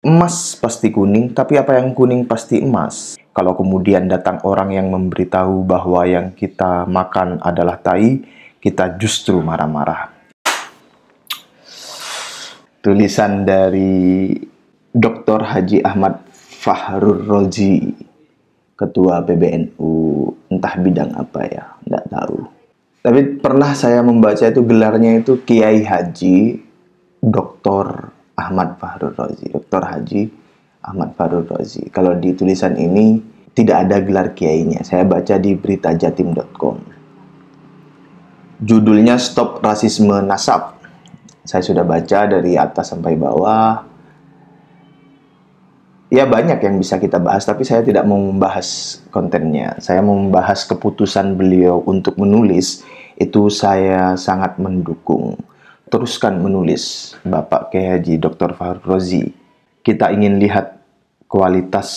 Emas pasti kuning, tapi apa yang kuning pasti emas. Kalau kemudian datang orang yang memberitahu bahwa yang kita makan adalah tai, kita justru marah-marah. Tulisan dari Dr. Haji Ahmad Fahrur Roji, Ketua PBNU, entah bidang apa ya, nggak tahu. Tapi pernah saya membaca itu gelarnya itu Kiai Haji Dr. Ahmad Fahrul Rozi, Dr. Haji Ahmad Fahrul Rozi. Kalau di tulisan ini tidak ada gelar kiainya. Saya baca di berita jatim.com. Judulnya Stop Rasisme Nasab. Saya sudah baca dari atas sampai bawah. Ya banyak yang bisa kita bahas, tapi saya tidak mau membahas kontennya. Saya mau membahas keputusan beliau untuk menulis, itu saya sangat mendukung teruskan menulis Bapak K. Haji Dr. Farrozi. Rozi. Kita ingin lihat kualitas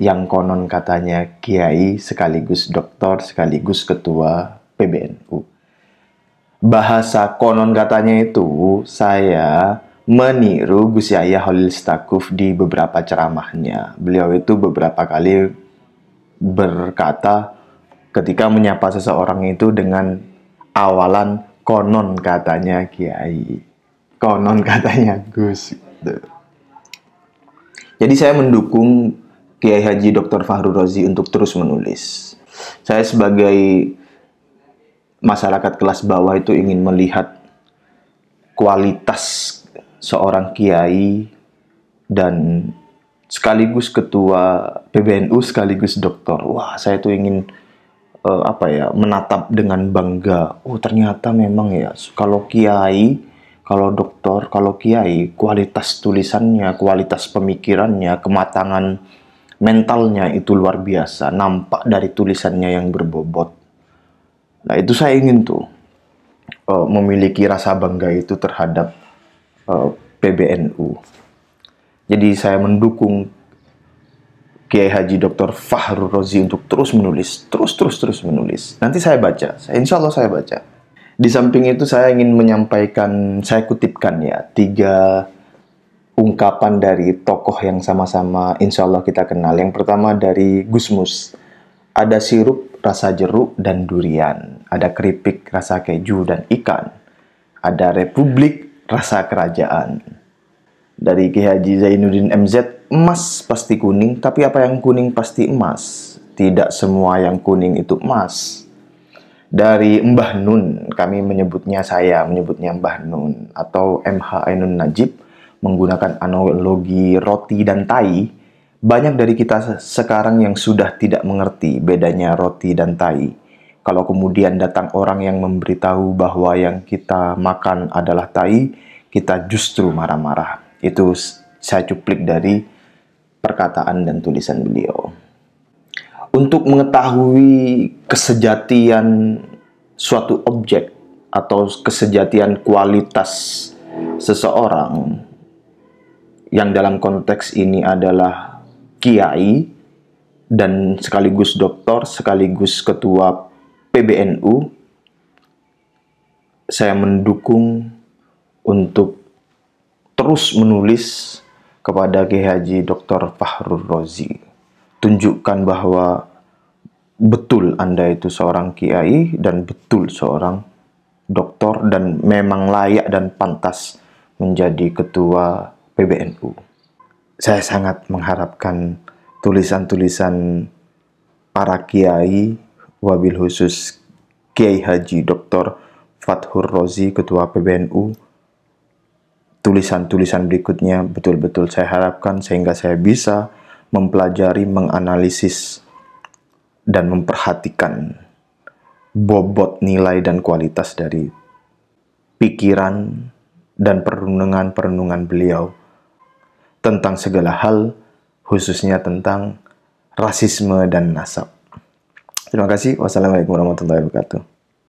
yang konon katanya kiai sekaligus doktor sekaligus ketua PBNU. Bahasa konon katanya itu saya meniru Gus Yahya Holil Stakuf di beberapa ceramahnya. Beliau itu beberapa kali berkata ketika menyapa seseorang itu dengan awalan konon katanya kiai konon katanya Gus gitu. jadi saya mendukung Kiai Haji Dr. Fahru Rozi untuk terus menulis saya sebagai masyarakat kelas bawah itu ingin melihat kualitas seorang kiai dan sekaligus ketua PBNU sekaligus Doktor. Wah, saya tuh ingin uh, apa ya menatap dengan bangga oh ternyata memang ya kalau kiai kalau dokter kalau kiai kualitas tulisannya kualitas pemikirannya kematangan mentalnya itu luar biasa nampak dari tulisannya yang berbobot nah itu saya ingin tuh uh, memiliki rasa bangga itu terhadap uh, eh, PBNU jadi saya mendukung Kiai Haji Dr. Fahru Rozi untuk terus menulis, terus terus terus menulis. Nanti saya baca, insya Allah saya baca. Di samping itu saya ingin menyampaikan, saya kutipkan ya, tiga ungkapan dari tokoh yang sama-sama insya Allah kita kenal. Yang pertama dari Gusmus, ada sirup rasa jeruk dan durian, ada keripik rasa keju dan ikan, ada republik rasa kerajaan. Dari Kiai Haji Zainuddin MZ emas pasti kuning, tapi apa yang kuning pasti emas. Tidak semua yang kuning itu emas. Dari Mbah Nun, kami menyebutnya saya, menyebutnya Mbah Nun, atau MH Ainun Najib, menggunakan analogi roti dan tai, banyak dari kita sekarang yang sudah tidak mengerti bedanya roti dan tai. Kalau kemudian datang orang yang memberitahu bahwa yang kita makan adalah tai, kita justru marah-marah. Itu saya cuplik dari perkataan dan tulisan beliau. Untuk mengetahui kesejatian suatu objek atau kesejatian kualitas seseorang yang dalam konteks ini adalah kiai dan sekaligus doktor sekaligus ketua PBNU saya mendukung untuk terus menulis kepada Kiai Haji Dr. Fahrul Rozi. Tunjukkan bahwa betul Anda itu seorang kiai dan betul seorang doktor dan memang layak dan pantas menjadi ketua PBNU. Saya sangat mengharapkan tulisan-tulisan para kiai wabil khusus Kiai Haji Dr. Fathur Rozi Ketua PBNU tulisan-tulisan berikutnya betul-betul saya harapkan sehingga saya bisa mempelajari, menganalisis, dan memperhatikan bobot nilai dan kualitas dari pikiran dan perenungan-perenungan beliau tentang segala hal, khususnya tentang rasisme dan nasab. Terima kasih. Wassalamualaikum warahmatullahi wabarakatuh.